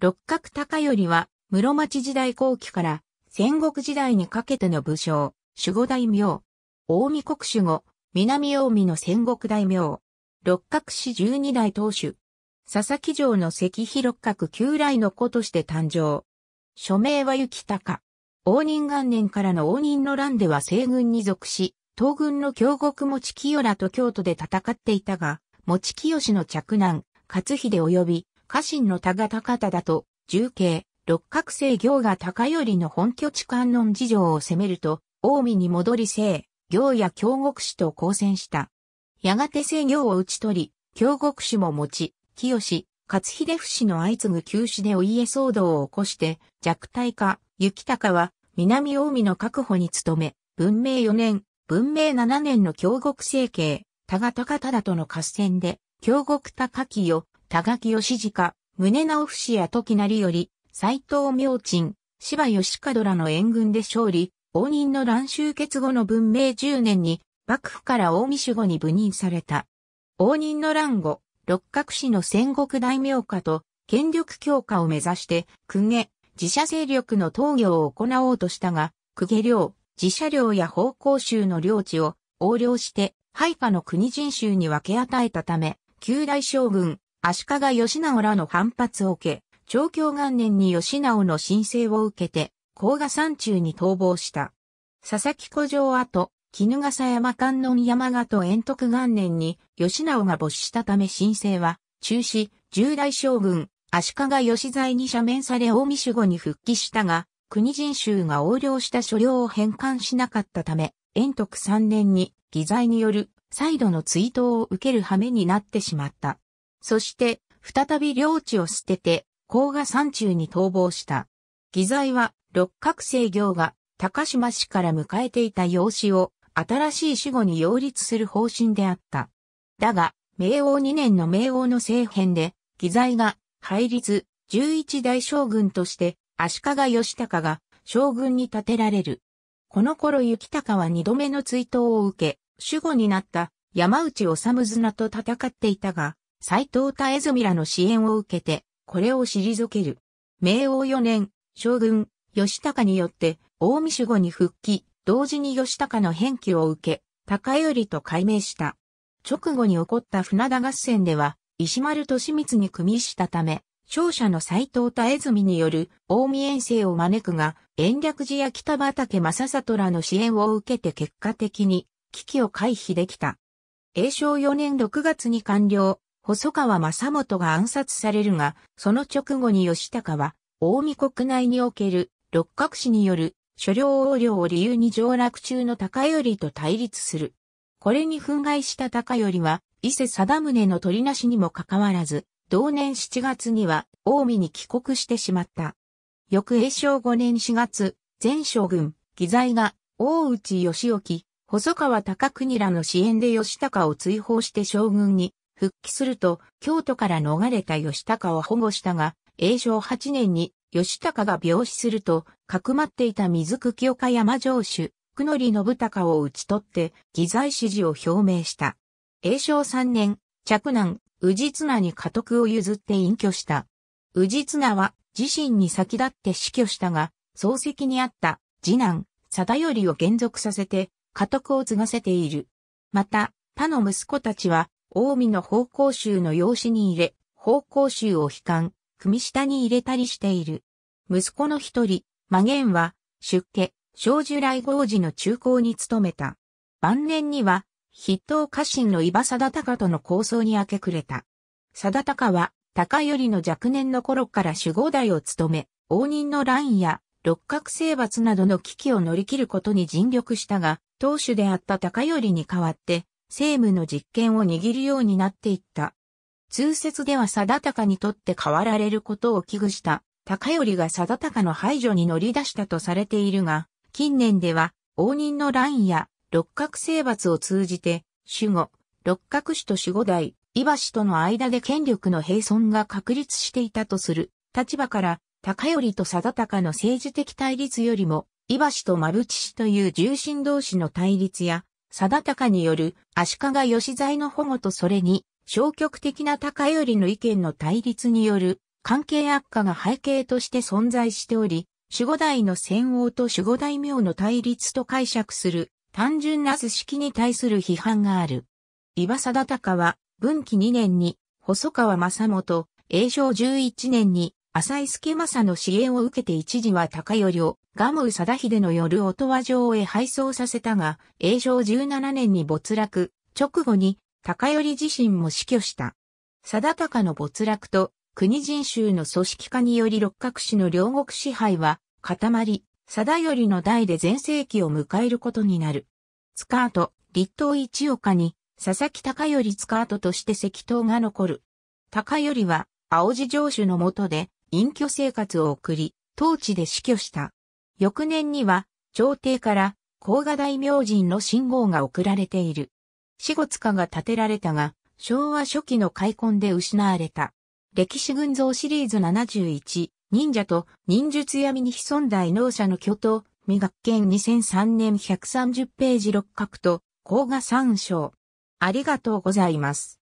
六角高頼は、室町時代後期から戦国時代にかけての武将、守護大名。大見国守護、南近江の戦国大名。六角氏十二代当主。佐々木城の石碑六角旧来の子として誕生。署名は雪高。応仁元年からの応仁の乱では西軍に属し、東軍の京国持清らと京都で戦っていたが、持清の嫡男、勝秀及び家臣の多が高田だと、重慶、六角星行が高頼の本拠地観音事情を攻めると、大見に戻り西、行や京極氏と交戦した。やがて西行を討ち取り、京極氏も持ち、清、勝秀夫死の相次ぐ急死でお家騒動を起こして、弱体化、雪高は、南大見の確保に努め、文明4年、文明7年の京極政経、多賀高田との合戦で、京極高清、高木義家、宗直節や時成より、斎藤明珍、芝義門らの援軍で勝利、応仁の乱終結後の文明10年に、幕府から大見守護に部任された。応仁の乱後、六角氏の戦国大名家と、権力強化を目指して、公家、自社勢力の統御を行おうとしたが、公家領、自社領や方向州の領地を横領して、配下の国人衆に分け与えたため、旧大将軍、足利義直らの反発を受け、長教元年に義直の申請を受けて、甲賀山中に逃亡した。佐々木古城跡、絹笠山観音山賀と円徳元年に義直が没したため申請は中止、従来将軍、足利義在に赦免され大見守護に復帰したが、国人衆が横領した所領を返還しなかったため、遠徳3年に義在による再度の追悼を受ける羽目になってしまった。そして、再び領地を捨てて、甲賀山中に逃亡した。義罪は、六角星行が、高島氏から迎えていた養子を、新しい死後に擁立する方針であった。だが、明王2年の明王の政変で、義罪が、廃立、十一大将軍として、足利義高が、将軍に立てられる。この頃行高は二度目の追悼を受け、守護になった山内治綱と戦っていたが、斎藤田泉らの支援を受けて、これを退ける。明王4年、将軍、吉高によって、大見守護に復帰、同時に吉高の返帰を受け、高頼と改名した。直後に起こった船田合戦では、石丸利光に組みしたため、勝者の斎藤田泉による大見遠征を招くが、延暦寺や北畠正里らの支援を受けて結果的に危機を回避できた。永正4年6月に完了、細川正元が暗殺されるが、その直後に吉高は、大見国内における六角氏による所領横領を理由に上洛中の高頼と対立する。これに憤慨した高頼は、伊勢貞宗の取りなしにもかかわらず、同年7月には大見に帰国してしまった。翌永正5年4月、前将軍、義罪が大内義興、細川高国らの支援で吉高を追放して将軍に復帰すると、京都から逃れた義高を保護したが、永正8年に義高が病死すると、かくまっていた水久清岡山城主、久利信孝を討ち取って、偽罪支持を表明した。永正3年、嫡男、治綱に家督を譲って隠居した。宇治綱は自身に先立って死去したが、漱石にあった次男、貞頼を減属させて、家督を継がせている。また、他の息子たちは、近江の方向集の用紙に入れ、方向集を悲観、組下に入れたりしている。息子の一人、マゲンは、出家、小樹来号寺の中高に勤めた。晩年には、筆頭家臣の伊庭貞高との構想に明け暮れた。貞高は、高頼の若年の頃から守護代を務め、応仁の乱や六角征伐などの危機を乗り切ることに尽力したが、当主であった高頼に代わって、政務の実権を握るようになっていった。通説では定高にとって変わられることを危惧した、高頼が定高の排除に乗り出したとされているが、近年では、応仁の乱や六角征伐を通じて、守護、六角氏と守護代、伊橋との間で権力の並存が確立していたとする立場から、高頼と定高の政治的対立よりも、伊橋と馬淵氏という重心同士の対立や、定高による足利義在の保護とそれに消極的な高よりの意見の対立による関係悪化が背景として存在しており、守護代の戦王と守護大名の対立と解釈する単純な図式に対する批判がある。伊庭貞高は、文紀2年に細川正元、永正11年に浅井助政の支援を受けて一時は高頼を、ガムウ貞秀の夜音羽城へ配送させたが、永正17年に没落、直後に、高頼自身も死去した。貞高の没落と、国人衆の組織化により六角氏の両国支配は、固まり、貞頼の代で全盛期を迎えることになる。スカート、立東一岡に、佐々木高頼スカートとして石頭が残る。高頼は、青地城主の下で、隠居生活を送り、当地で死去した。翌年には、朝廷から甲賀大明神の信号が送られている。死後塚が建てられたが、昭和初期の開墾で失われた。歴史群像シリーズ71、忍者と忍術闇に潜んだ異能者の巨頭、未学研2003年130ページ六角と、甲賀三章。ありがとうございます。